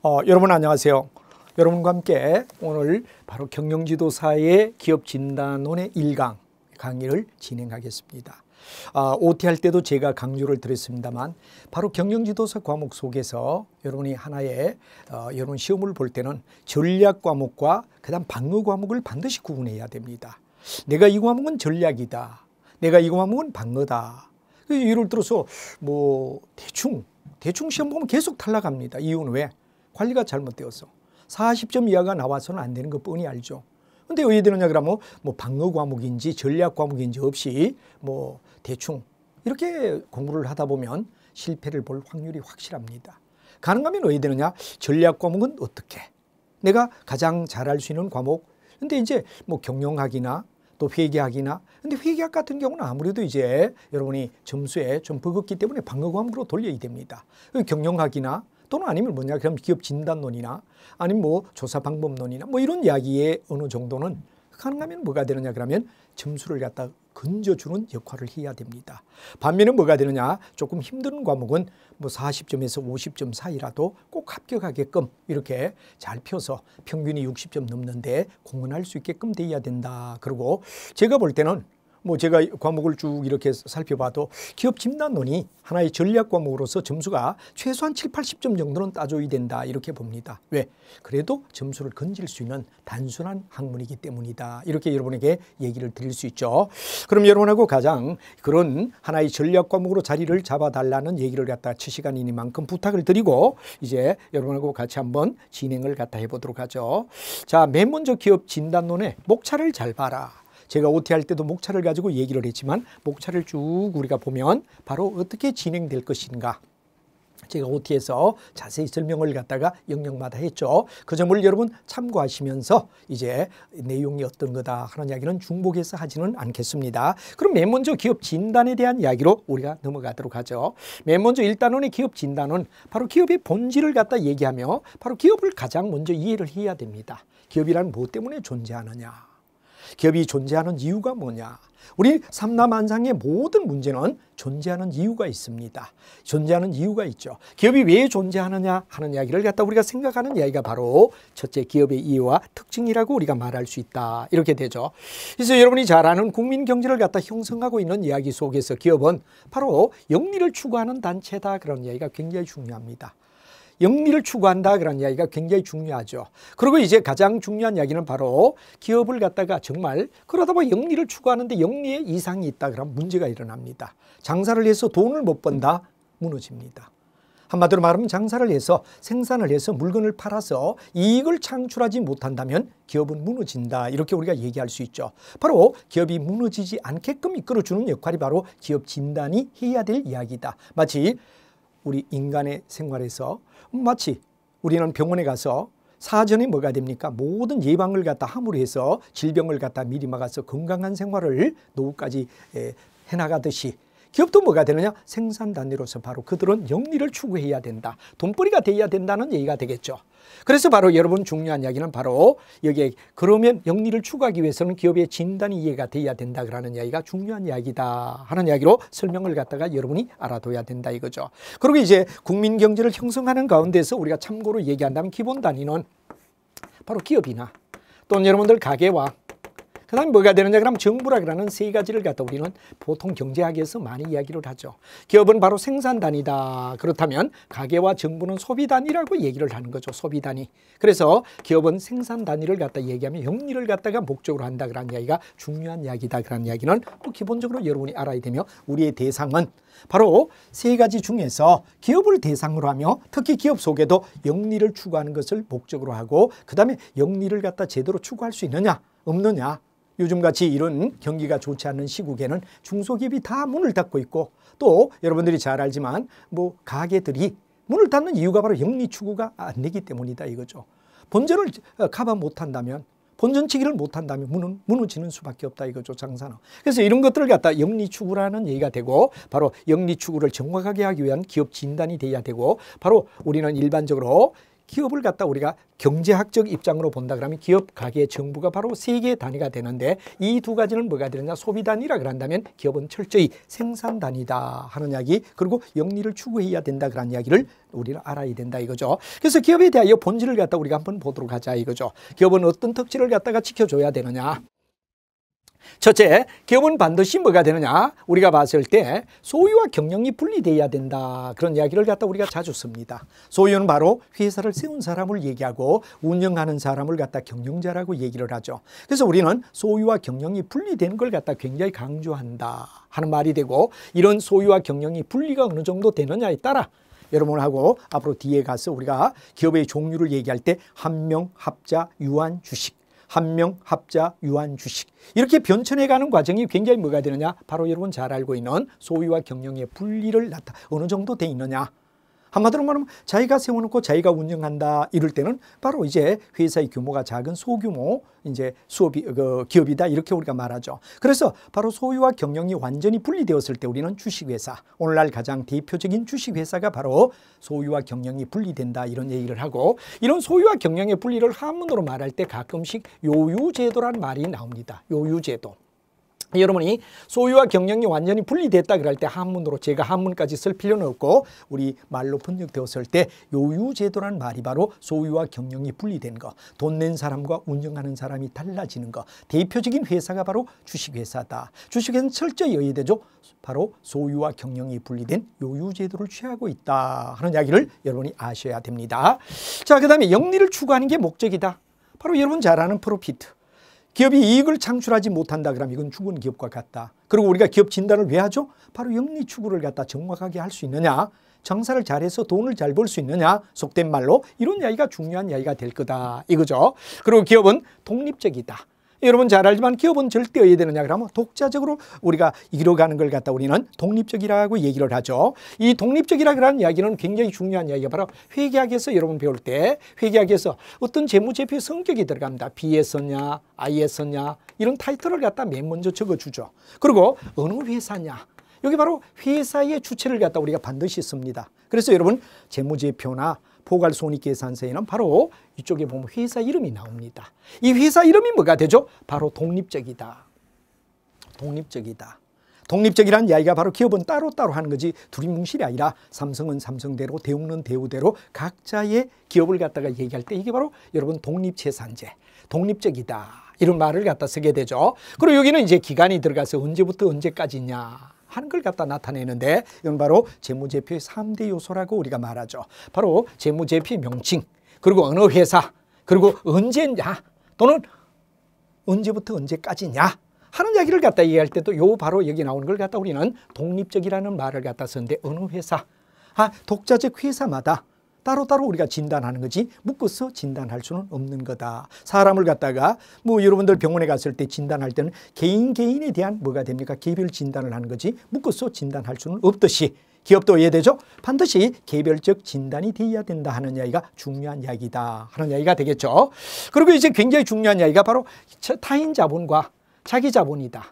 어, 여러분 안녕하세요. 여러분과 함께 오늘 바로 경영지도사의 기업진단원의일강 강의를 진행하겠습니다. 아, OT 할 때도 제가 강조를 드렸습니다만 바로 경영지도사 과목 속에서 여러분이 하나의 어, 여러분 시험을 볼 때는 전략 과목과 그 다음 방어 과목을 반드시 구분해야 됩니다. 내가 이 과목은 전략이다. 내가 이 과목은 방어다. 예를 들어서 뭐 대충 대충 시험 보면 계속 탈락합니다. 이유는 왜? 관리가 잘못되어서 40점 이하가 나와서는 안 되는 것뿐이 알죠. 근데 왜 되느냐 그러면 뭐 방어 과목인지 전략 과목인지 없이 뭐 대충 이렇게 공부를 하다 보면 실패를 볼 확률이 확실합니다. 가능하면 왜 되느냐? 전략 과목은 어떻게? 내가 가장 잘할 수 있는 과목. 근데 이제 뭐 경영학이나 또 회계학이나 근데 회계학 같은 경우는 아무래도 이제 여러분이 점수에 좀 버겁기 때문에 방어 과목으로 돌려야 됩니다. 경영학이나 또는 아니면 뭐냐 그럼 기업 진단론이나 아니면 뭐 조사 방법론이나 뭐 이런 이야기의 어느 정도는 가능하면 뭐가 되느냐 그러면 점수를 갖다 건져주는 역할을 해야 됩니다. 반면에 뭐가 되느냐 조금 힘든 과목은 뭐 40점에서 50점 사이라도 꼭 합격하게끔 이렇게 잘 펴서 평균이 60점 넘는데 공헌할 수 있게끔 돼야 된다. 그리고 제가 볼 때는 뭐 제가 과목을 쭉 이렇게 살펴봐도 기업 집단론이 하나의 전략 과목으로서 점수가 최소한 7, 80점 정도는 따줘야 된다 이렇게 봅니다. 왜? 그래도 점수를 건질 수 있는 단순한 학문이기 때문이다. 이렇게 여러분에게 얘기를 드릴 수 있죠. 그럼 여러분하고 가장 그런 하나의 전략 과목으로 자리를 잡아달라는 얘기를 갖다 최시간이니만큼 부탁을 드리고 이제 여러분하고 같이 한번 진행을 갖다 해보도록 하죠. 자, 맨 먼저 기업 진단론에 목차를 잘 봐라. 제가 오 t 할 때도 목차를 가지고 얘기를 했지만 목차를 쭉 우리가 보면 바로 어떻게 진행될 것인가 제가 OT에서 자세히 설명을 갖다가 영역마다 했죠. 그 점을 여러분 참고하시면서 이제 내용이 어떤 거다 하는 이야기는 중복해서 하지는 않겠습니다. 그럼 맨 먼저 기업 진단에 대한 이야기로 우리가 넘어가도록 하죠. 맨 먼저 일단원의 기업 진단은 바로 기업의 본질을 갖다 얘기하며 바로 기업을 가장 먼저 이해를 해야 됩니다. 기업이란 무엇 뭐 때문에 존재하느냐 기업이 존재하는 이유가 뭐냐? 우리 삼남한상의 모든 문제는 존재하는 이유가 있습니다. 존재하는 이유가 있죠. 기업이 왜 존재하느냐 하는 이야기를 갖다 우리가 생각하는 이야기가 바로 첫째 기업의 이유와 특징이라고 우리가 말할 수 있다. 이렇게 되죠. 그래서 여러분이 잘 아는 국민 경제를 갖다 형성하고 있는 이야기 속에서 기업은 바로 영리를 추구하는 단체다. 그런 이야기가 굉장히 중요합니다. 영리를 추구한다 그런 이야기가 굉장히 중요하죠. 그리고 이제 가장 중요한 이야기는 바로 기업을 갖다가 정말 그러다 보면 영리를 추구하는데 영리에 이상이 있다 그러면 문제가 일어납니다. 장사를 해서 돈을 못 번다 무너집니다. 한마디로 말하면 장사를 해서 생산을 해서 물건을 팔아서 이익을 창출하지 못한다면 기업은 무너진다. 이렇게 우리가 얘기할 수 있죠. 바로 기업이 무너지지 않게끔 이끌어주는 역할이 바로 기업 진단이 해야 될 이야기다. 마치 우리 인간의 생활에서 마치 우리는 병원에 가서 사전에 뭐가 됩니까? 모든 예방을 갖다 함으로 해서 질병을 갖다 미리 막아서 건강한 생활을 노후까지 해나가듯이 기업도 뭐가 되느냐? 생산 단위로서 바로 그들은 영리를 추구해야 된다. 돈벌이가 돼야 된다는 얘기가 되겠죠. 그래서 바로 여러분 중요한 이야기는 바로 여기에 그러면 영리를 추구하기 위해서는 기업의 진단이 이해가 돼야 된다 그러는 이야기가 중요한 이야기다 하는 이야기로 설명을 갖다가 여러분이 알아둬야 된다 이거죠. 그리고 이제 국민 경제를 형성하는 가운데서 우리가 참고로 얘기한다면 기본 단위는 바로 기업이나 또는 여러분들 가게와 그 다음에 뭐가 되느냐 그러면 정부락이라는 세 가지를 갖다 우리는 보통 경제학에서 많이 이야기를 하죠. 기업은 바로 생산단이다. 그렇다면 가계와 정부는 소비단이라고 얘기를 하는 거죠. 소비단이 그래서 기업은 생산단위를 갖다 얘기하면 영리를 갖다가 목적으로 한다. 그런 이야기가 중요한 이야기다. 그런 이야기는 또 기본적으로 여러분이 알아야 되며 우리의 대상은 바로 세 가지 중에서 기업을 대상으로 하며 특히 기업 속에도 영리를 추구하는 것을 목적으로 하고 그 다음에 영리를 갖다 제대로 추구할 수 있느냐 없느냐 요즘같이 이런 경기가 좋지 않은 시국에는 중소기업이 다 문을 닫고 있고 또 여러분들이 잘 알지만 뭐 가게들이 문을 닫는 이유가 바로 영리 추구가 안 되기 때문이다 이거죠. 본전을 커버 어, 못한다면 본전치기를 못한다면 문은 무너지는 수밖에 없다 이거죠 장사는. 그래서 이런 것들을 갖다 영리추구라는 얘기가 되고 바로 영리추구를 정확하게 하기 위한 기업 진단이 돼야 되고 바로 우리는 일반적으로 기업을 갖다 우리가 경제학적 입장으로 본다 그러면 기업, 가게, 정부가 바로 세 개의 단위가 되는데 이 두 가지는 뭐가 되느냐 소비 단위라 그런다면 기업은 철저히 생산 단위다 하는 이야기 그리고 영리를 추구해야 된다 그런 이야기를 우리는 알아야 된다 이거죠. 그래서 기업에 대하여 본질을 갖다 우리가 한번 보도록 하자 이거죠. 기업은 어떤 특질을 갖다가 지켜줘야 되느냐 첫째, 기업은 반드시 뭐가 되느냐? 우리가 봤을 때 소유와 경영이 분리돼야 된다. 그런 이야기를 갖다 우리가 자주 씁니다. 소유는 바로 회사를 세운 사람을 얘기하고 운영하는 사람을 갖다 경영자라고 얘기를 하죠. 그래서 우리는 소유와 경영이 분리된걸 갖다 굉장히 강조한다 하는 말이 되고 이런 소유와 경영이 분리가 어느 정도 되느냐에 따라 여러분하고 앞으로 뒤에 가서 우리가 기업의 종류를 얘기할 때 한명, 합자, 유한, 주식 한명, 합자, 유한, 주식 이렇게 변천해가는 과정이 굉장히 뭐가 되느냐 바로 여러분 잘 알고 있는 소유와 경영의 분리를 나타 어느 정도 돼 있느냐 한마디로 말하면 자기가 세워놓고 자기가 운영한다 이럴 때는 바로 이제 회사의 규모가 작은 소규모 이제 수업이 그 기업이다 이렇게 우리가 말하죠. 그래서 바로 소유와 경영이 완전히 분리되었을 때 우리는 주식회사 오늘날 가장 대표적인 주식회사가 바로 소유와 경영이 분리된다 이런 얘기를 하고 이런 소유와 경영의 분리를 한문으로 말할 때 가끔씩 요유제도라는 말이 나옵니다. 요유제도. 여러분이 소유와 경영이 완전히 분리됐다 그럴 때 한문으로 제가 한문까지 쓸 필요는 없고 우리 말로 번역되었을 때 요유제도란 말이 바로 소유와 경영이 분리된 거, 돈 낸 사람과 운영하는 사람이 달라지는 거, 대표적인 회사가 바로 주식회사다. 주식회사는 철저히 여디되죠 바로 소유와 경영이 분리된 요유제도를 취하고 있다 하는 이야기를 여러분이 아셔야 됩니다. 자, 그 다음에 영리를 추구하는 게 목적이다. 바로 여러분 잘 아는 프로피트. 기업이 이익을 창출하지 못한다 그러면 이건 죽은 기업과 같다. 그리고 우리가 기업 진단을 왜 하죠? 바로 영리 추구를 갖다 정확하게 할 수 있느냐. 정사를 잘해서 돈을 잘 벌 수 있느냐 속된 말로 이런 이야기가 중요한 이야기가 될 거다 이거죠. 그리고 기업은 독립적이다. 여러분 잘 알지만 기업은 절대 어야 되느냐 그러면 독자적으로 우리가 이뤄가는 걸 갖다 우리는 독립적이라고 얘기를 하죠. 이 독립적이라는 이야기는 굉장히 중요한 이야기가 바로 회계학에서 여러분 배울 때 회계학에서 어떤 재무제표의 성격이 들어갑니다. B에서냐 I에서냐 이런 타이틀을 갖다 맨 먼저 적어주죠. 그리고 어느 회사냐 여기 바로 회사의 주체를 갖다 우리가 반드시 씁니다. 그래서 여러분 재무제표나 포괄 손익계산서에는 바로 이쪽에 보면 회사 이름이 나옵니다. 이 회사 이름이 뭐가 되죠? 바로 독립적이다. 독립적이다. 독립적이라 이야기가 바로 기업은 따로따로 하는 거지 둘이 뭉실이 아니라 삼성은 삼성대로 대우는 대우대로 각자의 기업을 갖다가 얘기할 때 이게 바로 여러분 독립재산제 독립적이다 이런 말을 갖다 쓰게 되죠. 그리고 여기는 이제 기간이 들어가서 언제부터 언제까지냐 하는 걸 갖다 나타내는데 이건 바로 재무제표의 3대 요소라고 우리가 말하죠. 바로 재무제표의 명칭, 그리고 어느 회사, 그리고 언제냐 또는 언제부터 언제까지냐 하는 이야기를 갖다 이해할 때도 요 바로 여기 나오는 걸 갖다 우리는 독립적이라는 말을 갖다 쓰는데 어느 회사, 아 독자적 회사마다 따로따로 우리가 진단하는 거지 묶어서 진단할 수는 없는 거다. 사람을 갖다가 뭐 여러분들 병원에 갔을 때 진단할 때는 개인 개인에 대한 뭐가 됩니까? 개별 진단을 하는 거지 묶어서 진단할 수는 없듯이 기업도 이해되죠? 반드시 개별적 진단이 되어야 된다 하는 이야기가 중요한 이야기다 하는 이야기가 되겠죠. 그리고 이제 굉장히 중요한 이야기가 바로 타인 자본과 자기 자본이다.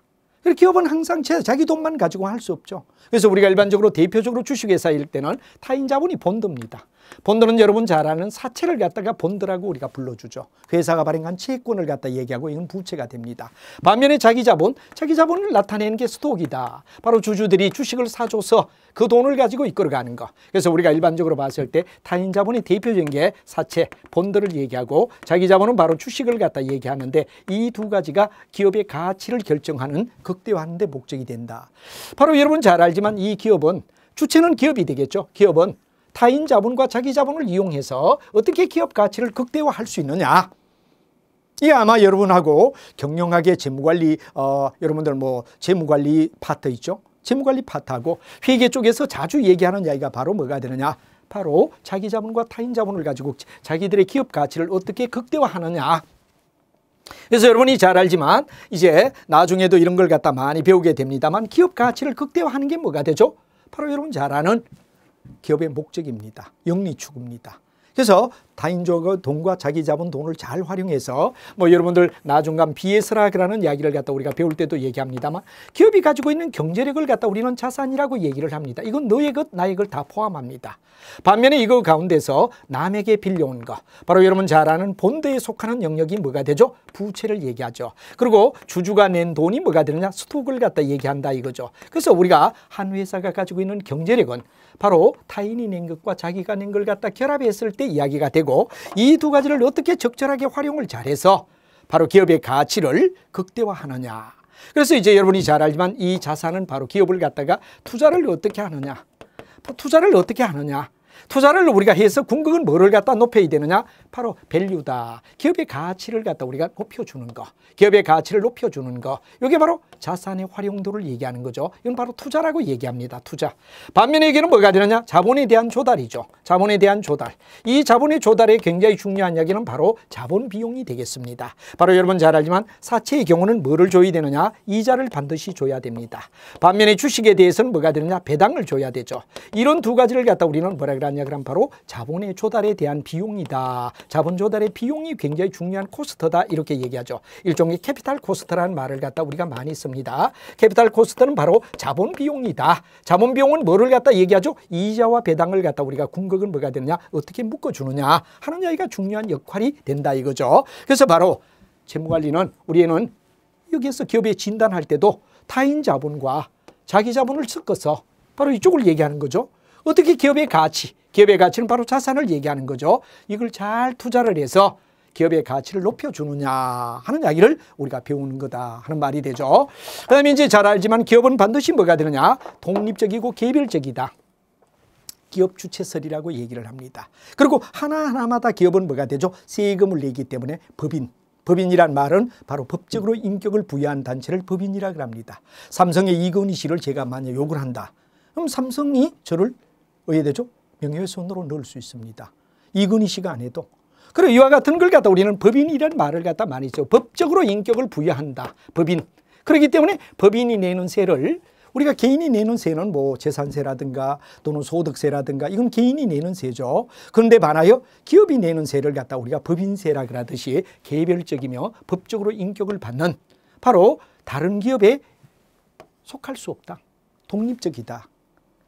기업은 항상 자기 돈만 가지고 할 수 없죠. 그래서 우리가 일반적으로 대표적으로 주식회사일 때는 타인 자본이 본드입니다. 본드는 여러분 잘 아는 사채를 갖다가 본드라고 우리가 불러주죠. 그 회사가 발행한 채권을 갖다 얘기하고 이건 부채가 됩니다. 반면에 자기 자본, 자기 자본을 나타내는 게 스톡이다. 바로 주주들이 주식을 사줘서 그 돈을 가지고 이끌어가는 거. 그래서 우리가 일반적으로 봤을 때 타인 자본의 대표적인 게 사채, 본드를 얘기하고 자기 자본은 바로 주식을 갖다 얘기하는데 이 두 가지가 기업의 가치를 결정하는 극대화하는 데 목적이 된다. 바로 여러분 잘 알지만 이 기업은 주체는 기업이 되겠죠. 기업은 타인 자본과 자기 자본을 이용해서 어떻게 기업 가치를 극대화할 수 있느냐. 이 아마 여러분하고 경영학의 재무관리 어, 여러분들 뭐 재무관리 파트 있죠. 재무관리 파트하고 회계 쪽에서 자주 얘기하는 이야기가 바로 뭐가 되느냐. 바로 자기 자본과 타인 자본을 가지고 자기들의 기업 가치를 어떻게 극대화하느냐. 그래서 여러분이 잘 알지만 이제 나중에도 이런 걸 갖다 많이 배우게 됩니다만 기업 가치를 극대화하는 게 뭐가 되죠? 바로 여러분 잘 아는 기업의 목적입니다. 영리 추구입니다. 그래서 타인적의 돈과 자기 잡은 돈을 잘 활용해서 뭐 여러분들 나중간 비에스락이라는 이야기를 갖다 우리가 배울 때도 얘기합니다만 기업이 가지고 있는 경제력을 갖다 우리는 자산이라고 얘기를 합니다. 이건 너의 것, 나의 것다 포함합니다. 반면에 이거 가운데서 남에게 빌려온 것, 바로 여러분 잘 아는 본드에 속하는 영역이 뭐가 되죠? 부채를 얘기하죠. 그리고 주주가 낸 돈이 뭐가 되느냐? 스톡을 갖다 얘기한다 이거죠. 그래서 우리가 한 회사가 가지고 있는 경제력은 바로 타인이 낸 것과 자기가 낸 걸 갖다 결합했을 때 이야기가 되고 이 두 가지를 어떻게 적절하게 활용을 잘해서 바로 기업의 가치를 극대화하느냐. 그래서 이제 여러분이 잘 알지만 이 자산은 바로 기업을 갖다가 투자를 어떻게 하느냐. 투자를 어떻게 하느냐. 투자를 우리가 해서 궁극은 뭐를 갖다 높여야 되느냐? 바로 밸류다. 기업의 가치를 갖다 우리가 높여주는 거. 기업의 가치를 높여주는 거. 이게 바로 자산의 활용도를 얘기하는 거죠. 이건 바로 투자라고 얘기합니다. 투자. 반면에 여기는 뭐가 되느냐? 자본에 대한 조달이죠. 자본에 대한 조달. 이 자본의 조달에 굉장히 중요한 이야기는 바로 자본 비용이 되겠습니다. 바로 여러분 잘 알지만 사채의 경우는 뭐를 줘야 되느냐? 이자를 반드시 줘야 됩니다. 반면에 주식에 대해서는 뭐가 되느냐? 배당을 줘야 되죠. 이런 두 가지를 갖다 우리는 뭐라 그러냐? 그럼 바로 자본의 조달에 대한 비용이다. 자본 조달의 비용이 굉장히 중요한 코스트다 이렇게 얘기하죠. 일종의 캐피탈 코스트라는 말을 갖다 우리가 많이 씁니다. 캐피탈 코스트는 바로 자본 비용이다. 자본 비용은 뭐를 갖다 얘기하죠? 이자와 배당을 갖다 우리가 궁극은 뭐가 되느냐 어떻게 묶어주느냐 하는 이야기가 중요한 역할이 된다 이거죠. 그래서 바로 재무관리는 우리는 여기에서 기업에 진단할 때도 타인 자본과 자기 자본을 섞어서 바로 이쪽을 얘기하는 거죠. 어떻게 기업의 가치, 기업의 가치는 바로 자산을 얘기하는 거죠. 이걸 잘 투자를 해서 기업의 가치를 높여주느냐 하는 이야기를 우리가 배우는 거다 하는 말이 되죠. 그 다음에 이제 잘 알지만 기업은 반드시 뭐가 되느냐. 독립적이고 개별적이다. 기업 주체설이라고 얘기를 합니다. 그리고 하나하나마다 기업은 뭐가 되죠? 세금을 내기 때문에 법인. 법인이란 말은 바로 법적으로 인격을 부여한 단체를 법인이라고 합니다. 삼성의 이건희 씨를 제가 만약 욕을 한다. 그럼 삼성이 저를 어떻게 되죠? 명예훼손으로 넣을 수 있습니다. 이건희 씨가 안 해도. 그리고 이와 같은 걸 갖다 우리는 법인이라는 말을 갖다 많이 써 법적으로 인격을 부여한다. 법인. 그렇기 때문에 법인이 내는 세를 우리가 개인이 내는 세는 뭐 재산세라든가 또는 소득세라든가 이건 개인이 내는 세죠. 그런데 반하여 기업이 내는 세를 갖다 우리가 법인세라 그러듯이 개별적이며 법적으로 인격을 받는 바로 다른 기업에 속할 수 없다. 독립적이다.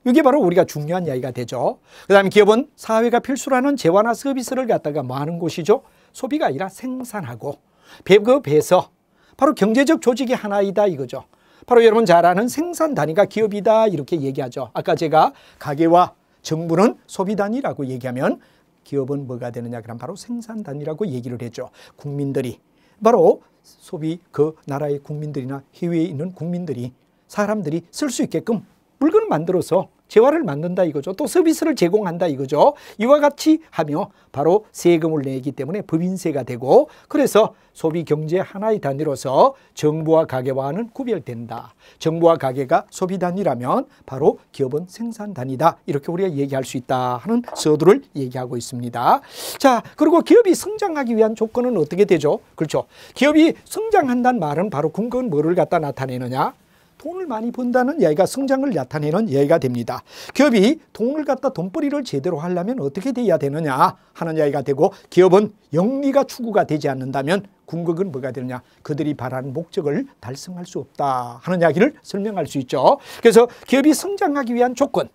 이게 바로 우리가 중요한 이야기가 되죠. 그 다음에 기업은 사회가 필수라는 재화나 서비스를 갖다가 뭐 하는 곳이죠? 소비가 아니라 생산하고 배급해서 그 바로 경제적 조직의 하나이다 이거죠. 바로 여러분 잘 아는 생산 단위가 기업이다 이렇게 얘기하죠. 아까 제가 가계와 정부는 소비 단위라고 얘기하면 기업은 뭐가 되느냐 그럼 바로 생산 단위라고 얘기를 했죠. 국민들이 바로 소비 그 나라의 국민들이나 해외에 있는 국민들이 사람들이 쓸 수 있게끔 물건을 만들어서 재화를 만든다 이거죠. 또 서비스를 제공한다 이거죠. 이와 같이 하며 바로 세금을 내기 때문에 법인세가 되고 그래서 소비 경제 하나의 단위로서 정부와 가계와는 구별된다. 정부와 가계가 소비 단위라면 바로 기업은 생산 단위다. 이렇게 우리가 얘기할 수 있다 하는 서두를 얘기하고 있습니다. 자, 그리고 기업이 성장하기 위한 조건은 어떻게 되죠? 그렇죠. 기업이 성장한다는 말은 바로 근거는 뭐를 갖다 나타내느냐? 돈을 많이 번다는 얘기가 성장을 나타내는 얘기가 됩니다. 기업이 돈을 갖다 돈벌이를 제대로 하려면 어떻게 돼야 되느냐 하는 이기가 되고 기업은 영리가 추구가 되지 않는다면 궁극은 뭐가 되느냐 그들이 바라는 목적을 달성할 수 없다 하는 이야기를 설명할 수 있죠. 그래서 기업이 성장하기 위한 조건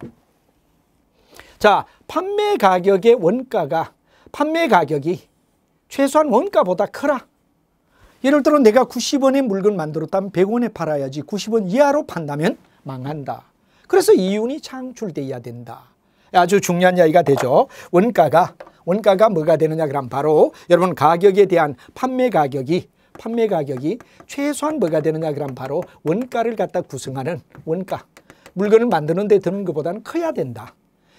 자 판매 가격의 원가가 판매 가격이 최소한 원가보다 크라 예를 들어 내가 90원에 물건 만들었다면 100원에 팔아야지 90원 이하로 판다면 망한다. 그래서 이윤이 창출되어야 된다. 아주 중요한 이야기가 되죠. 원가가 원가가 뭐가 되느냐 그럼 바로 여러분 가격에 대한 판매 가격이 판매 가격이 최소한 뭐가 되느냐 그럼 바로 원가를 갖다 구성하는 원가 물건을 만드는 데 드는 것보다는 커야 된다.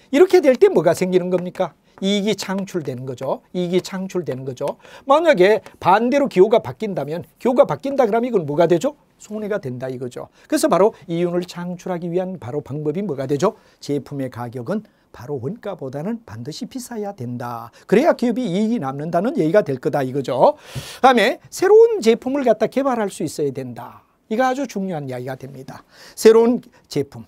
이렇게 될 때 뭐가 생기는 겁니까? 이익이 창출되는 거죠. 이익이 창출되는 거죠. 만약에 반대로 기호가 바뀐다면 기호가 바뀐다 그러면 이건 뭐가 되죠? 손해가 된다 이거죠. 그래서 바로 이윤을 창출하기 위한 바로 방법이 뭐가 되죠? 제품의 가격은 바로 원가보다는 반드시 비싸야 된다. 그래야 기업이 이익이 남는다는 얘기가 될 거다 이거죠. 그 다음에 새로운 제품을 갖다 개발할 수 있어야 된다. 이거 아주 중요한 이야기가 됩니다. 새로운 제품,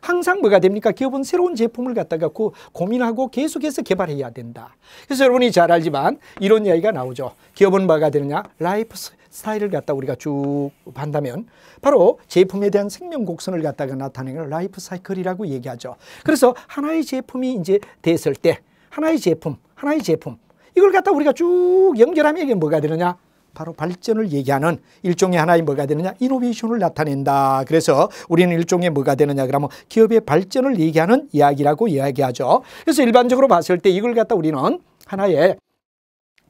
항상 뭐가 됩니까? 기업은 새로운 제품을 갖다가 고, 고민하고 계속해서 개발해야 된다. 그래서 여러분이 잘 알지만 이런 이야기가 나오죠. 기업은 뭐가 되느냐? 라이프 스타일을 갖다 우리가 쭉 반다면 바로 제품에 대한 생명 곡선을 갖다가 나타내는 걸 라이프 사이클이라고 얘기하죠. 그래서 하나의 제품이 이제 됐을 때 하나의 제품, 하나의 제품 이걸 갖다 우리가 쭉 연결하면 이게 뭐가 되느냐? 바로 발전을 얘기하는 일종의 하나의 뭐가 되느냐 이노베이션을 나타낸다. 그래서 우리는 일종의 뭐가 되느냐 그러면 기업의 발전을 얘기하는 이야기라고 이야기하죠. 그래서 일반적으로 봤을 때 이걸 갖다 우리는 하나의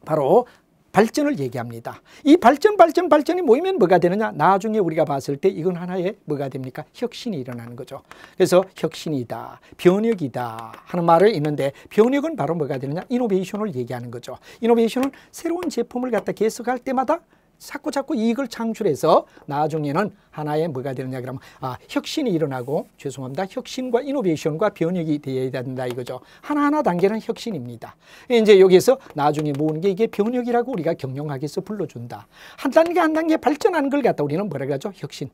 바로 발전을 얘기합니다. 이 발전, 발전, 발전이 모이면 뭐가 되느냐? 나중에 우리가 봤을 때 이건 하나의 뭐가 됩니까? 혁신이 일어나는 거죠. 그래서 혁신이다, 변혁이다 하는 말을 있는데 변혁은 바로 뭐가 되느냐? 이노베이션을 얘기하는 거죠. 이노베이션은 새로운 제품을 갖다 계속할 때마다 자꾸 자꾸 이익을 창출해서 나중에는 하나의 뭐가 되느냐 그러면 아, 혁신이 일어나고 죄송합니다. 혁신과 이노베이션과 변혁이 되어야 된다 이거죠. 하나하나 단계는 혁신입니다. 이제 여기에서 나중에 모은게 이게 변혁이라고 우리가 경영학에서 불러준다. 한 단계 한 단계 발전하는 걸 갖다 우리는 뭐라 그러죠? 혁신.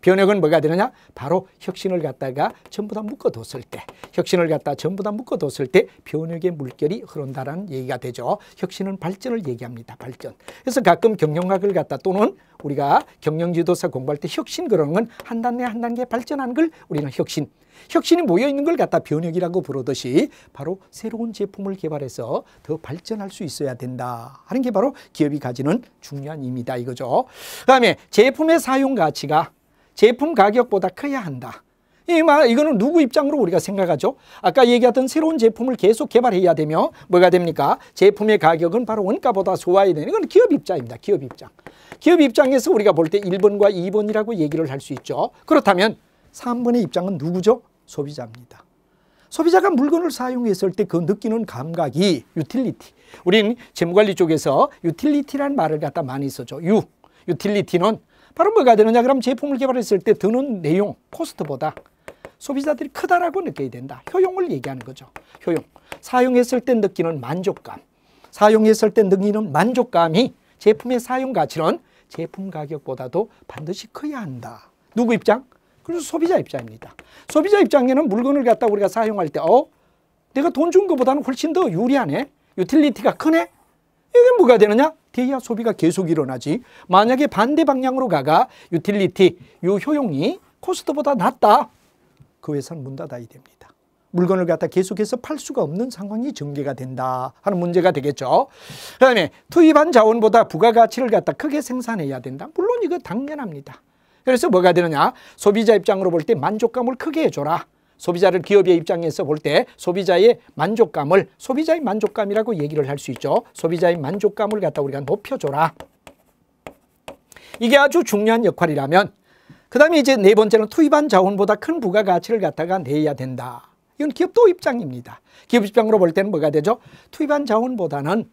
변혁은 뭐가 되느냐? 바로 혁신을 갖다가 전부 다 묶어뒀을 때 혁신을 갖다 전부 다 묶어뒀을 때 변혁의 물결이 흐른다는 얘기가 되죠. 혁신은 발전을 얘기합니다. 발전. 그래서 가끔 경영학을 갖다 또는 우리가 경영지도사 공부할 때 혁신 그런 건 한 단계 한 단계 발전한 걸 우리는 혁신 혁신이 모여있는 걸 갖다 변혁이라고 부르듯이 바로 새로운 제품을 개발해서 더 발전할 수 있어야 된다 하는 게 바로 기업이 가지는 중요한 의미다 이거죠. 그 다음에 제품의 사용 가치가 제품 가격보다 커야 한다. 이 말, 이거는 누구 입장으로 우리가 생각하죠? 아까 얘기하던 새로운 제품을 계속 개발해야 되며 뭐가 됩니까? 제품의 가격은 바로 원가보다 좋아야 되는 건 기업 입장입니다. 기업 입장. 기업 입장에서 우리가 볼 때 1번과 2번이라고 얘기를 할 수 있죠. 그렇다면 3번의 입장은 누구죠? 소비자입니다. 소비자가 물건을 사용했을 때 그 느끼는 감각이 유틸리티. 우린 재무관리 쪽에서 유틸리티라는 말을 갖다 많이 써죠 유. 유틸리티는 바로 뭐가 되느냐? 그럼 제품을 개발했을 때 드는 내용, 포스트보다 소비자들이 크다라고 느껴야 된다. 효용을 얘기하는 거죠. 효용. 사용했을 때 느끼는 만족감. 사용했을 때 느끼는 만족감이 제품의 사용 가치는 제품 가격보다도 반드시 커야 한다. 누구 입장? 그래서 소비자 입장입니다. 소비자 입장에는 물건을 갖다 우리가 사용할 때, 어? 내가 돈 준 것보다는 훨씬 더 유리하네? 유틸리티가 크네? 이게 뭐가 되느냐? 대야 소비가 계속 일어나지. 만약에 반대 방향으로 가가 유틸리티, 요 효용이 코스트보다 낮다. 그 회사는 문 닫아야 됩니다. 물건을 갖다 계속해서 팔 수가 없는 상황이 전개가 된다 하는 문제가 되겠죠. 그 다음에 투입한 자원보다 부가가치를 갖다 크게 생산해야 된다. 물론 이거 당연합니다. 그래서 뭐가 되느냐. 소비자 입장으로 볼 때 만족감을 크게 해줘라. 소비자를 기업의 입장에서 볼 때 소비자의 만족감을 소비자의 만족감이라고 얘기를 할 수 있죠. 소비자의 만족감을 갖다 우리가 높여줘라. 이게 아주 중요한 역할이라면 그 다음에 이제 네 번째는 투입한 자원보다 큰 부가가치를 갖다가 내야 된다. 이건 기업도 입장입니다. 기업 입장으로 볼 때는 뭐가 되죠? 투입한 자원보다는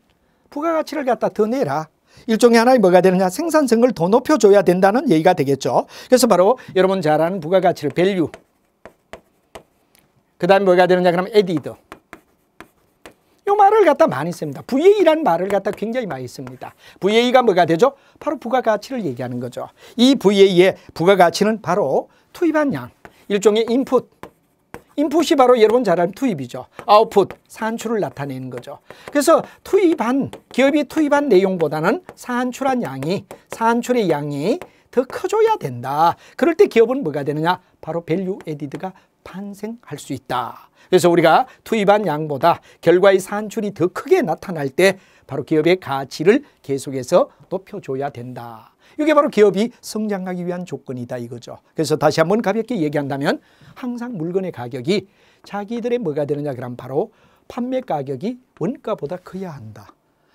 부가가치를 갖다 더 내라. 일종의 하나의 뭐가 되느냐 생산성을 더 높여줘야 된다는 얘기가 되겠죠. 그래서 바로 여러분 잘 아는 부가가치를 밸류 그 다음에 뭐가 되느냐 그러면 에디드. 이 말을 갖다 많이 씁니다. v a 라 말을 갖다 굉장히 많이 씁니다. VA가 뭐가 되죠? 바로 부가가치를 얘기하는 거죠. 이 VA의 부가가치는 바로 투입한 양, 일종의 인풋. 인풋이 바로 여러분 잘 아는 투입이죠. 아웃풋, 산출을 나타내는 거죠. 그래서 투입한, 기업이 투입한 내용보다는 산출한 양이, 산출의 양이 더 커져야 된다. 그럴 때 기업은 뭐가 되느냐? 바로 밸류 에디드가 탄생할 수 있다. 그래서 우리가 투입한 양보다 결과의 산출이 더 크게 나타날 때 바로 기업의 가치를 계속해서 높여줘야 된다. 이게 바로 기업이 성장하기 위한 조건이다 이거죠. 그래서 다시 한번 가볍게 얘기한다면 항상 물건의 가격이 자기들의 뭐가 되느냐 그럼 바로 판매 가격이 원가보다 커야 한다.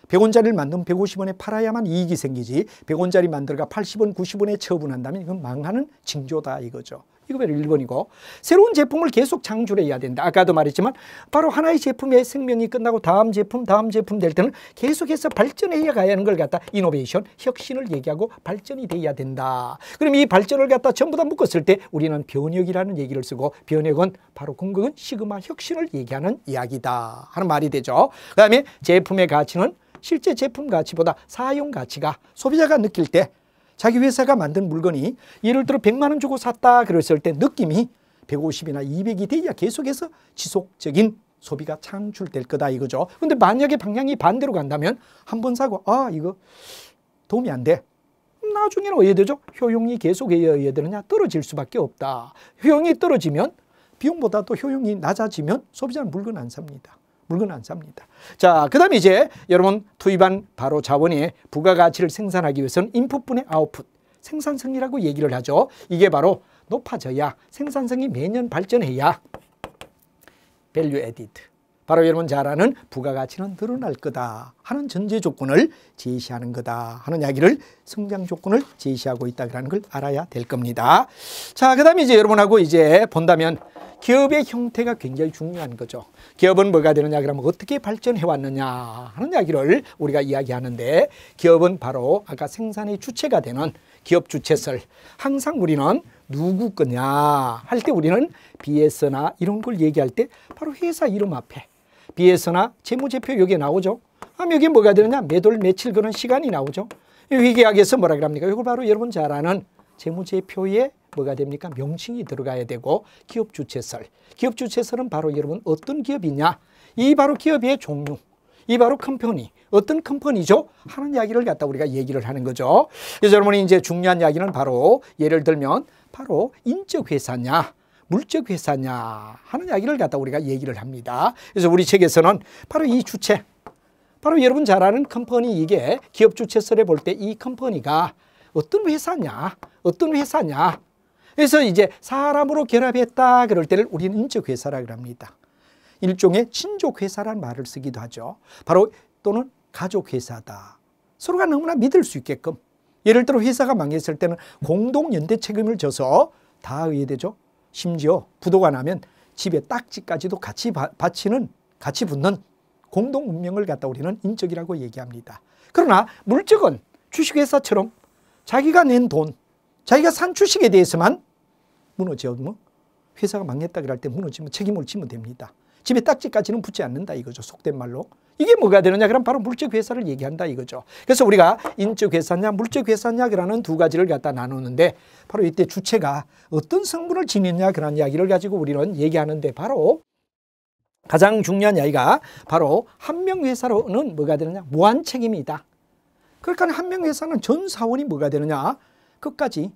100원짜리를 만든 150원에 팔아야만 이익이 생기지 100원짜리 만들어가 80원, 90원에 처분한다면 이건 망하는 징조다 이거죠. 이거 바로 1번이고 새로운 제품을 계속 창조를 해야 된다. 아까도 말했지만 바로 하나의 제품의 생명이 끝나고 다음 제품 다음 제품 될 때는 계속해서 발전해야 가야 하는 걸 갖다 이노베이션 혁신을 얘기하고 발전이 돼야 된다. 그럼 이 발전을 갖다 전부 다 묶었을 때 우리는 변혁이라는 얘기를 쓰고 변혁은 바로 궁극은 시그마 혁신을 얘기하는 이야기다 하는 말이 되죠. 그 다음에 제품의 가치는 실제 제품 가치보다 사용 가치가 소비자가 느낄 때 자기 회사가 만든 물건이 예를 들어 100만 원 주고 샀다 그랬을 때 느낌이 150이나 200이 돼야 계속해서 지속적인 소비가 창출될 거다 이거죠. 근데 만약에 방향이 반대로 간다면 한 번 사고 아 이거 도움이 안 돼. 나중에는 어떻게 되죠? 효용이 계속 어야 되느냐? 떨어질 수밖에 없다. 효용이 떨어지면 비용보다도 효용이 낮아지면 소비자는 물건 안 삽니다. 물건 안 삽니다. 자, 그 다음에 이제 여러분 투입한 바로 자원이 부가가치를 생산하기 위해서는 인풋분의 아웃풋, 생산성이라고 얘기를 하죠. 이게 바로 높아져야 생산성이 매년 발전해야 밸류 에디트 바로 여러분 잘 아는 부가가치는 늘어날 거다 하는 전제 조건을 제시하는 거다 하는 이야기를 성장 조건을 제시하고 있다는 걸 알아야 될 겁니다. 자, 그 다음에 이제 여러분하고 이제 본다면 기업의 형태가 굉장히 중요한 거죠. 기업은 뭐가 되느냐 그러면 어떻게 발전해 왔느냐 하는 이야기를 우리가 이야기하는데 기업은 바로 아까 생산의 주체가 되는 기업 주체설 항상 우리는 누구 거냐 할 때 우리는 비에 s 나 이런 걸 얘기할 때 바로 회사 이름 앞에 비에 s 나 재무제표 여기에 나오죠. 그럼 여기 뭐가 되느냐 매돌 며칠 그런 시간이 나오죠. 회계학에서 뭐라 그럽니까? 이걸 바로 여러분 잘 아는 재무제표의 뭐가 됩니까? 명칭이 들어가야 되고 기업 주체설. 기업 주체설은 바로 여러분 어떤 기업이냐? 이 바로 기업의 종류. 이 바로 컴퍼니. 어떤 컴퍼니죠? 하는 이야기를 갖다 우리가 얘기를 하는 거죠. 이래서 여러분이 이제 중요한 이야기는 바로 예를 들면 바로 인적 회사냐? 물적 회사냐 하는 이야기를 갖다 우리가 얘기를 합니다. 그래서 우리 책에서는 바로 이 주체, 바로 여러분 잘 아는 컴퍼니 이게 기업 주체설에 볼 때 이 컴퍼니가 어떤 회사냐, 어떤 회사냐 그래서 이제 사람으로 결합했다 그럴 때를 우리는 인적 회사라그럽니다 일종의 친족 회사라는 말을 쓰기도 하죠. 바로 또는 가족 회사다. 서로가 너무나 믿을 수 있게끔. 예를 들어 회사가 망했을 때는 공동 연대 책임을 져서 다 의회되죠. 심지어 부도가 나면 집에 딱지까지도 같이 바치는 같이 붙는 공동 운명을 갖다 우리는 인적이라고 얘기합니다. 그러나 물적은 주식회사처럼 자기가 낸 돈, 자기가 산 주식에 대해서만 무너져 면 회사가 망했다 그럴 때 무너지면 책임을 지면 됩니다. 집에 딱지까지는 붙지 않는다 이거죠. 속된 말로. 이게 뭐가 되느냐? 그럼 바로 물적 회사를 얘기한다 이거죠. 그래서 우리가 인적 회사냐, 물적 회사냐라는 두 가지를 갖다 나누는데 바로 이때 주체가 어떤 성분을 지니냐 그런 이야기를 가지고 우리는 얘기하는데 바로 가장 중요한 이야기가 바로 한 명 회사로는 뭐가 되느냐? 무한 책임이다. 그러니까 한 명 회사는 전 사원이 뭐가 되느냐? 끝까지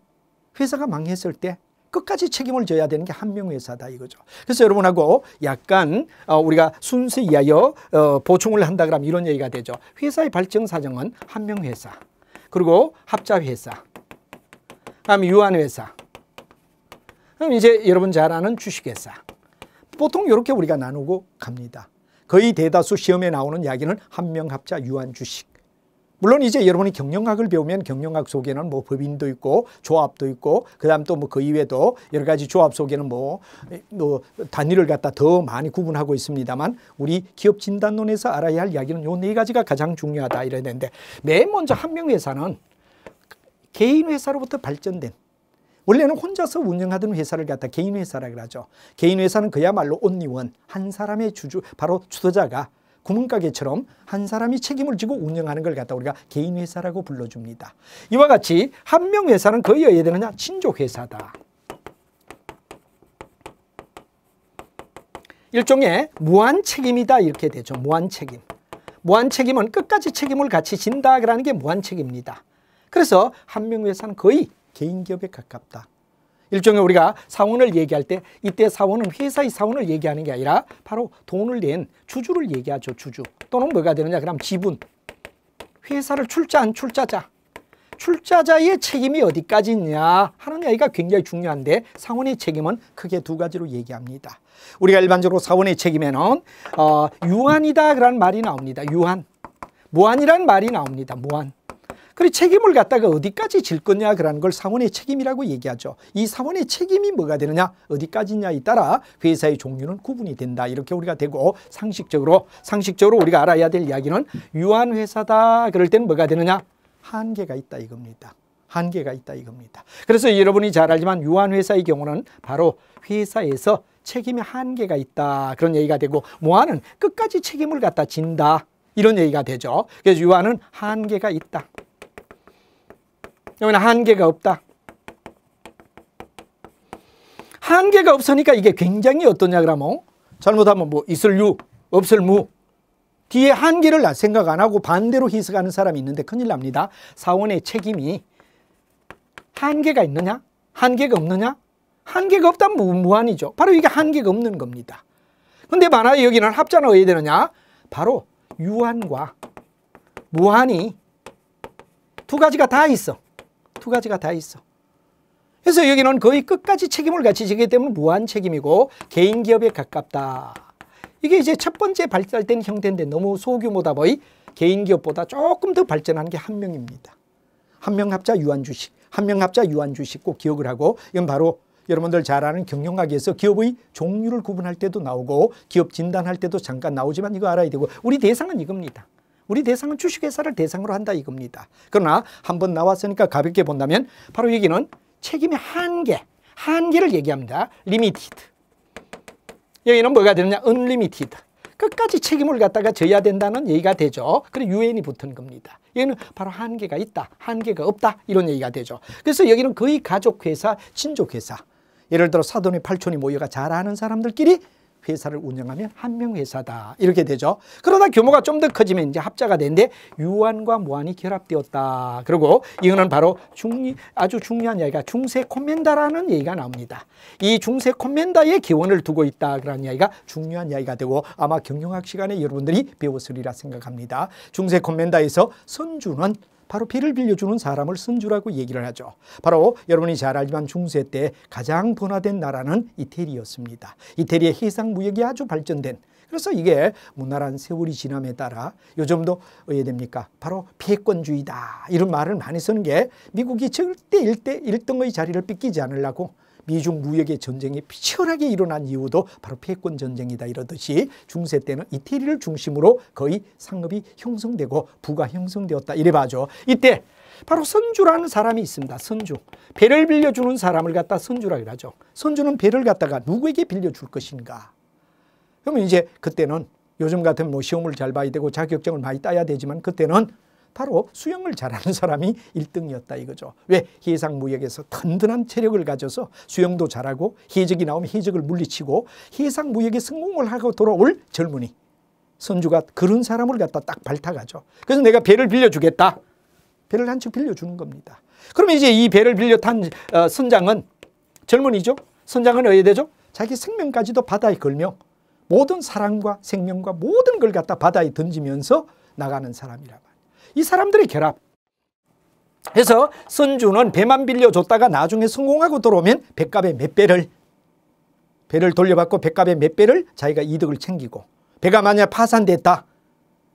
회사가 망했을 때 끝까지 책임을 져야 되는 게 한 명회사다 이거죠. 그래서 여러분하고 약간 어, 우리가 순수히 이하여 어, 보충을 한다 그러면 이런 얘기가 되죠. 회사의 발전 사정은 한 명회사 그리고 합자회사 그 다음 에 유한회사 그럼 이제 여러분 잘 아는 주식회사 보통 이렇게 우리가 나누고 갑니다. 거의 대다수 시험에 나오는 이야기는 한 명합자 유한주식 물론 이제 여러분이 경영학을 배우면 경영학 속에는 뭐 법인도 있고 조합도 있고 그다음 또 뭐 그 이외도 에 여러 가지 조합 속에는 뭐, 뭐 단위를 갖다 더 많이 구분하고 있습니다만 우리 기업 진단론에서 알아야 할 이야기는 요 네 가지가 가장 중요하다 이래야 되는데 맨 먼저 한 명 회사는 개인 회사로부터 발전된 원래는 혼자서 운영하던 회사를 갖다 개인 회사라 그러죠. 개인 회사는 그야말로 온리원 한 사람의 주주 바로 주도자가 구멍가게처럼 한 사람이 책임을 지고 운영하는 걸 갖다 우리가 개인회사라고 불러줍니다. 이와 같이 한명 회사는 거의 어디에 되느냐? 친족회사다. 일종의 무한 책임이다 이렇게 되죠. 무한 책임. 무한 책임은 끝까지 책임을 같이 진다라는 게 무한 책임입니다. 그래서 한명 회사는 거의 개인 기업에 가깝다. 일종의 우리가 사원을 얘기할 때 이때 사원은 회사의 사원을 얘기하는 게 아니라 바로 돈을 낸 주주를 얘기하죠. 주주. 또는 뭐가 되느냐? 그럼 지분. 회사를 출자한 출자자. 출자자의 책임이 어디까지 있냐 하는 이야기가 굉장히 중요한데 사원의 책임은 크게 두 가지로 얘기합니다. 우리가 일반적으로 사원의 책임에는 어, 유한이다 그런 말이 나옵니다. 유한. 무한이라는 말이 나옵니다. 무한. 그리 책임을 갖다가 어디까지 질 거냐 그러는 걸 사원의 책임이라고 얘기하죠. 이 사원의 책임이 뭐가 되느냐 어디까지냐에 따라 그 회사의 종류는 구분이 된다. 이렇게 우리가 되고 상식적으로 상식적으로 우리가 알아야 될 이야기는 유한 회사다 그럴 때는 뭐가 되느냐 한계가 있다 이겁니다. 한계가 있다 이겁니다. 그래서 여러분이 잘 알지만 유한 회사의 경우는 바로 회사에서 책임의 한계가 있다 그런 얘기가 되고 모아는 끝까지 책임을 갖다 진다 이런 얘기가 되죠. 그래서 유아는 한계가 있다. 여기는 한계가 없다. 한계가 없으니까 이게 굉장히 어떠냐 그러면 잘못하면 뭐 있을 유 없을 무 뒤에 한계를 생각 안 하고 반대로 희석하는 사람이 있는데 큰일 납니다. 사원의 책임이 한계가 있느냐? 한계가 없느냐? 한계가 없다면 무한이죠. 바로 이게 한계가 없는 겁니다. 근데 만약에 여기는 합자는 어디 되느냐? 바로 유한과 무한이 두 가지가 다 있어. 두 가지가 다 있어. 그래서 여기는 거의 끝까지 책임을 같이 지기 때문에 무한 책임이고 개인 기업에 가깝다. 이게 이제 첫 번째 발달된 형태인데 너무 소규모다 보이 개인 기업보다 조금 더 발전한 게 한 명입니다. 한 명 합자 유한 주식, 한 명 합자 유한 주식 꼭 기억을 하고 이건 바로 여러분들 잘 아는 경영학에서 기업의 종류를 구분할 때도 나오고 기업 진단할 때도 잠깐 나오지만 이거 알아야 되고 우리 대상은 이겁니다. 우리 대상은 주식회사를 대상으로 한다 이겁니다. 그러나 한번 나왔으니까 가볍게 본다면 바로 여기는 책임의 한계, 한계를 얘기합니다. 리미티드. 여기는 뭐가 되느냐? u 리미티드 끝까지 책임을 갖다가 져야 된다는 얘기가 되죠. 그래 유엔이 붙은 겁니다. 얘는 바로 한계가 있다, 한계가 없다 이런 얘기가 되죠. 그래서 여기는 거의 가족 회사, 친족 회사. 예를 들어 사돈이 팔촌이 모여가 잘 아는 사람들끼리 회사를 운영하면 한 명 회사다 이렇게 되죠. 그러다 규모가 좀 더 커지면 이제 합자가 되는데 유한과 무한이 결합되었다. 그리고 이거는 바로 중리, 아주 중요한 이야기가 중세 콤멘다라는 얘기가 나옵니다. 이 중세 콤멘다의 기원을 두고 있다 그런 이야기가 중요한 이야기가 되고 아마 경영학 시간에 여러분들이 배웠으리라 생각합니다. 중세 콤멘다에서 선주는 바로 피를 빌려주는 사람을 선주라고 얘기를 하죠. 바로 여러분이 잘 알지만 중세 때 가장 번화된 나라는 이태리였습니다. 이태리의 해상 무역이 아주 발전된 그래서 이게 문화란 세월이 지남에 따라 요즘도 이해됩니까? 바로 패권주의다 이런 말을 많이 쓰는 게 미국이 절대 일대 1등의 자리를 뺏기지 않으려고 미중 무역의 전쟁이 치열하게 일어난 이유도 바로 패권 전쟁이다 이러듯이 중세 때는 이태리를 중심으로 거의 상업이 형성되고 부가 형성되었다 이래 봐죠. 이때 바로 선주라는 사람이 있습니다. 선주. 배를 빌려주는 사람을 갖다 선주라고 하죠. 선주는 배를 갖다가 누구에게 빌려줄 것인가. 그러면 이제 그때는 요즘 같은 뭐 시험을 잘 봐야 되고 자격증을 많이 따야 되지만 그때는 바로 수영을 잘하는 사람이 1등이었다 이거죠. 왜? 해상 무역에서 든든한 체력을 가져서 수영도 잘하고 해적이 나오면 해적을 물리치고 해상 무역에 성공을 하고 돌아올 젊은이. 선주가 그런 사람을 갖다 딱 발탁하죠. 그래서 내가 배를 빌려주겠다. 배를 한 척 빌려주는 겁니다. 그러면 이제 이 배를 빌려 탄 어, 선장은 젊은이죠. 선장은 어야 되죠? 자기 생명까지도 바다에 걸며 모든 사랑과 생명과 모든 걸 갖다 바다에 던지면서 나가는 사람이라 말이 사람들의 결합. 그래서 선주는 배만 빌려줬다가 나중에 성공하고 들어오면 배값의 몇 배를 배를 돌려받고 배값의 몇 배를 자기가 이득을 챙기고 배가 만약 파산됐다.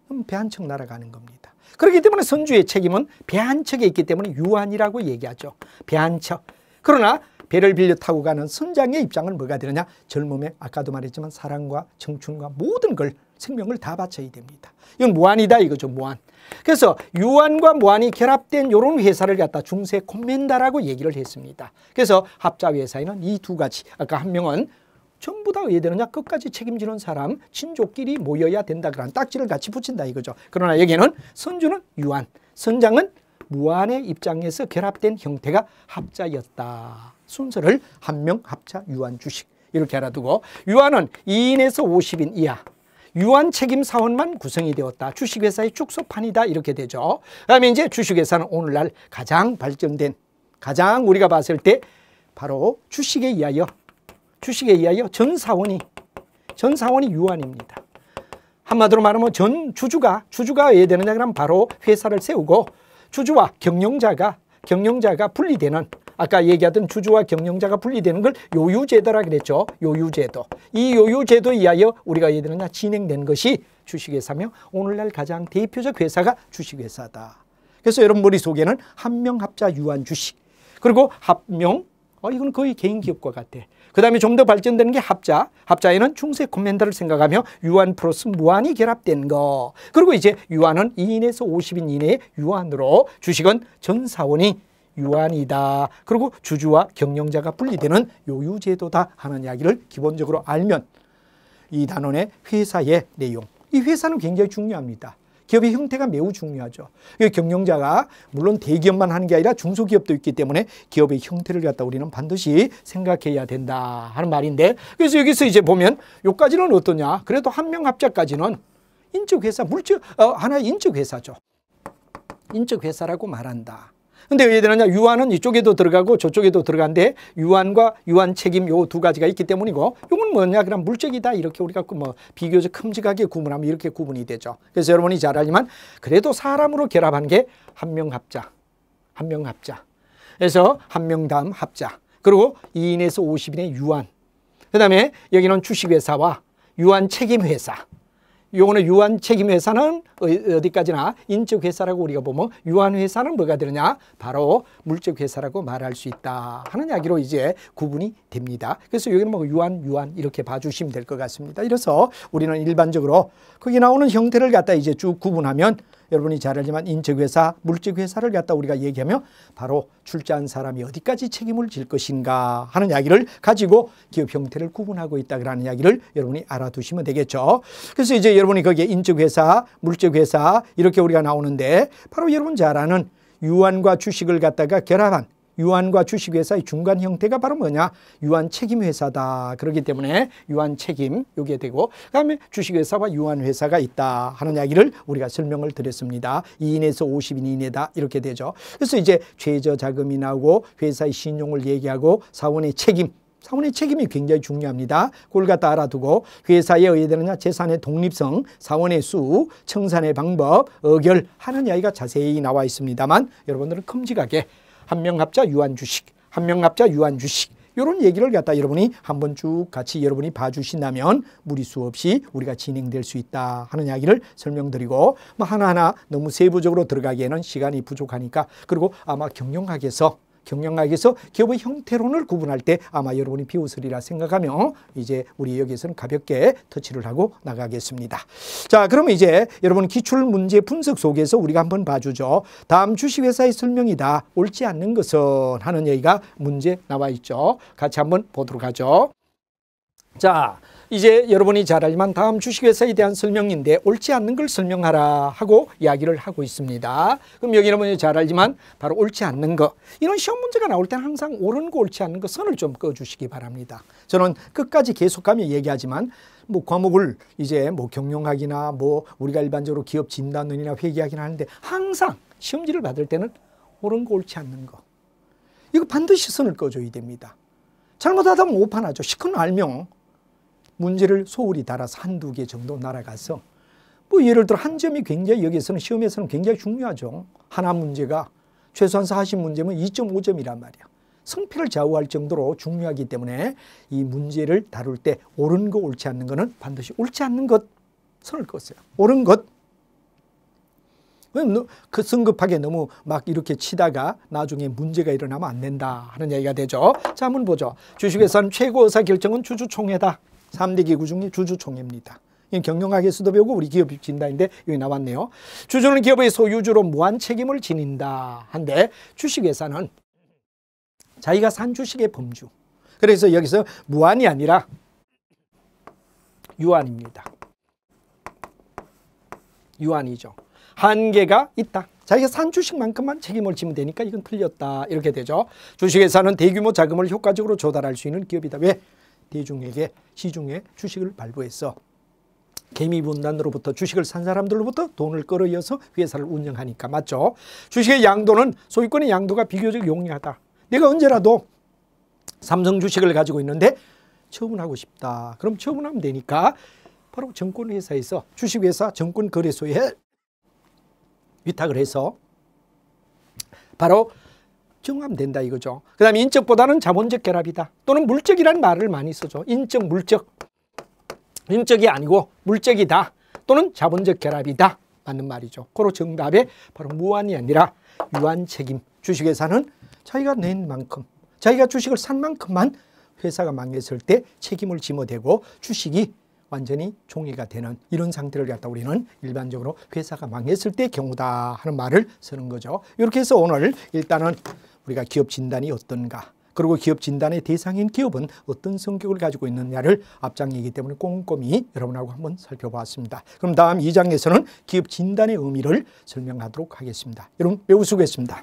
그럼 배한 척 날아가는 겁니다. 그렇기 때문에 선주의 책임은 배 한 척에 있기 때문에 유한이라고 얘기하죠. 배 한 척. 그러나 배를 빌려 타고 가는 선장의 입장은 뭐가 되느냐? 젊음에 아까도 말했지만 사랑과 청춘과 모든 걸 생명을 다 바쳐야 됩니다. 이건 무한이다 이거죠 무한. 그래서 유한과 무한이 결합된 이런 회사를 갖다 중세 콤멘다라고 얘기를 했습니다. 그래서 합자 회사에는 이 두 가지 아까 한 명은 전부 다 왜 되느냐 끝까지 책임지는 사람 친족끼리 모여야 된다 그런 딱지를 같이 붙인다 이거죠. 그러나 여기에는 선주는 유한 선장은 무한의 입장에서 결합된 형태가 합자였다. 순서를 한 명 합자 유한 주식 이렇게 알아두고 유한은 2인에서 50인 이하 유한 책임 사원만 구성이 되었다. 주식회사의 축소판이다. 이렇게 되죠. 그다음에 이제 주식회사는 오늘날 가장 발전된 가장 우리가 봤을 때 바로 주식에 의하여 주식에 의하여 전 사원이 전 사원이 유한입니다. 한마디로 말하면 전 주주가 주주가 왜 되느냐 그럼 바로 회사를 세우고 주주와 경영자가 경영자가 분리되는 아까 얘기하던 주주와 경영자가 분리되는 걸 요유제도라 그랬죠. 요유제도. 이 요유제도 이하여 우리가 얘들은 진행된 것이 주식회사며 오늘날 가장 대표적 회사가 주식회사다. 그래서 여러분 머릿속에는 한 명합자 유한 주식 그리고 합명 어, 이건 거의 개인 기업과 같아. 그 다음에 좀 더 발전되는 게 합자. 합자에는 중세 코멘더를 생각하며 유한 플러스 무한이 결합된 거. 그리고 이제 유한은 2인에서 50인 이내의 유한으로 주식은 전 사원이 유한이다. 그리고 주주와 경영자가 분리되는 요유제도다 하는 이야기를 기본적으로 알면 이 단원의 회사의 내용. 이 회사는 굉장히 중요합니다. 기업의 형태가 매우 중요하죠. 경영자가 물론 대기업만 하는 게 아니라 중소기업도 있기 때문에 기업의 형태를 갖다 우리는 반드시 생각해야 된다 하는 말인데 그래서 여기서 이제 보면 요까지는 어떠냐. 그래도 한 명 합자까지는 인적회사, 물질, 어, 하나의 인적회사죠. 인적회사라고 말한다. 근데 왜 되느냐? 유한은 이쪽에도 들어가고 저쪽에도 들어간데 유한과 유한 책임 요 두 가지가 있기 때문이고 이건 뭐냐? 그럼 물적이다 이렇게 우리가 그 뭐 비교적 큼직하게 구분하면 이렇게 구분이 되죠. 그래서 여러분이 잘 알지만 그래도 사람으로 결합한 게 한 명 합자, 한 명 합자. 그래서 한 명다 합자. 그리고 2인에서 50인의 유한. 그다음에 여기는 주식회사와 유한 책임회사. 요거는 유한 책임 회사는 어, 어디까지나 인적 회사라고 우리가 보면 유한 회사는 뭐가 되느냐? 바로 물적 회사라고 말할 수 있다 하는 이야기로 이제 구분이 됩니다. 그래서 여기는 뭐 유한 유한 이렇게 봐주시면 될 것 같습니다. 이래서 우리는 일반적으로 거기 나오는 형태를 갖다 이제 쭉 구분하면 여러분이 잘 알지만 인적회사, 물적회사를 갖다 우리가 얘기하며 바로 출자한 사람이 어디까지 책임을 질 것인가 하는 이야기를 가지고 기업 형태를 구분하고 있다라는 이야기를 여러분이 알아두시면 되겠죠. 그래서 이제 여러분이 거기에 인적회사, 물적회사 이렇게 우리가 나오는데 바로 여러분 잘 아는 유한과 주식을 갖다가 결합한 유한과 주식회사의 중간 형태가 바로 뭐냐? 유한 책임회사다. 그렇기 때문에 유한 책임 요게 되고 그다음에 주식회사와 유한 회사가 있다 하는 이야기를 우리가 설명을 드렸습니다. 2인에서 50인 이내다 이렇게 되죠. 그래서 이제 최저 자금이 나오고 회사의 신용을 얘기하고 사원의 책임 사원의 책임이 굉장히 중요합니다. 그걸 갖다 알아두고 회사에 의해되느냐 재산의 독립성, 사원의 수, 청산의 방법, 의결 하는 이야기가 자세히 나와 있습니다만 여러분들은 큼직하게 한명갑자 유한주식, 한명갑자 유한주식 이런 얘기를 갖다 여러분이 한번 쭉 같이 여러분이 봐주신다면 무리수 없이 우리가 진행될 수 있다 하는 이야기를 설명드리고 뭐 하나하나 너무 세부적으로 들어가기에는 시간이 부족하니까 그리고 아마 경영학에서 경영학에서 기업의 형태론을 구분할 때 아마 여러분이 비웃으리라 생각하며 이제 우리 여기에서는 가볍게 터치를 하고 나가겠습니다. 자, 그러면 이제 여러분 기출 문제 분석 속에서 우리가 한번 봐주죠. 다음 주식회사의 설명이다. 옳지 않는 것은 하는 얘기가 문제 나와 있죠. 같이 한번 보도록 하죠. 자, 이제 여러분이 잘 알지만 다음 주식회사에 대한 설명인데 옳지 않는 걸 설명하라 하고 이야기를 하고 있습니다. 그럼 여기 여러분이 잘 알지만 바로 옳지 않는 거 이런 시험 문제가 나올 때는 항상 옳은 거 옳지 않는 거 선을 좀그주시기 바랍니다. 저는 끝까지 계속하며 얘기하지만 뭐 과목을 이제 뭐 경영학이나 뭐 우리가 일반적으로 기업 진단론이나 회계학이나 하는데 항상 시험지를 받을 때는 옳은 거 옳지 않는 거 이거 반드시 선을 꺼줘야 됩니다. 잘못하다면 오판하죠. 시큰 알명 문제를 소홀히 달아서 한두 개 정도 날아가서 뭐 예를 들어 한 점이 굉장히 여기서는 시험에서는 굉장히 중요하죠. 하나 문제가 최소한 40문제면 2.5점이란 말이야. 성패를 좌우할 정도로 중요하기 때문에 이 문제를 다룰 때 옳은 거 옳지 않는 거는 반드시 옳지 않는 것 선을 껐어요. 옳은 것. 그 성급하게 너무 막 이렇게 치다가 나중에 문제가 일어나면 안 된다 하는 얘기가 되죠. 자, 한번 보죠. 주식회사 최고 의사 결정은 주주총회다. 3대 기구 중에 주주총회입니다. 이 경영학의 수도 배우고 우리 기업 진단인데 여기 나왔네요. 주주는 기업의 소유주로 무한 책임을 지닌다. 한데 주식회사는 자기가 산 주식의 범주. 그래서 여기서 무한이 아니라 유한입니다. 유한이죠. 한계가 있다. 자기가 산 주식만큼만 책임을 지면 되니까 이건 틀렸다. 이렇게 되죠. 주식회사는 대규모 자금을 효과적으로 조달할 수 있는 기업이다. 왜? 대중에게 시중에 주식을 발부해서 개미 분단으로부터 주식을 산 사람들로부터 돈을 끌어이어서 회사를 운영하니까 맞죠. 주식의 양도는 소유권의 양도가 비교적 용이하다. 내가 언제라도 삼성 주식을 가지고 있는데 처분하고 싶다. 그럼 처분하면 되니까 바로 정권회사에서 주식회사 정권거래소에 위탁을 해서 바로 입증하면 된다 이거죠. 그 다음에 인적보다는 자본적 결합이다. 또는 물적이라는 말을 많이 쓰죠. 인적, 물적. 인적이 아니고 물적이다. 또는 자본적 결합이다. 맞는 말이죠. 그로 정답에 바로 무한이 아니라 유한 책임. 주식회사는 자기가 낸 만큼, 자기가 주식을 산 만큼만 회사가 망했을 때 책임을 짊어대고 주식이 완전히 종이가 되는 이런 상태를 갖다 우리는 일반적으로 회사가 망했을 때 경우다 하는 말을 쓰는 거죠. 이렇게 해서 오늘 일단은 우리가 기업 진단이 어떤가 그리고 기업 진단의 대상인 기업은 어떤 성격을 가지고 있느냐를 앞장이기 때문에 꼼꼼히 여러분하고 한번 살펴보았습니다. 그럼 다음 2장에서는 기업 진단의 의미를 설명하도록 하겠습니다. 여러분 매우 수고했습니다.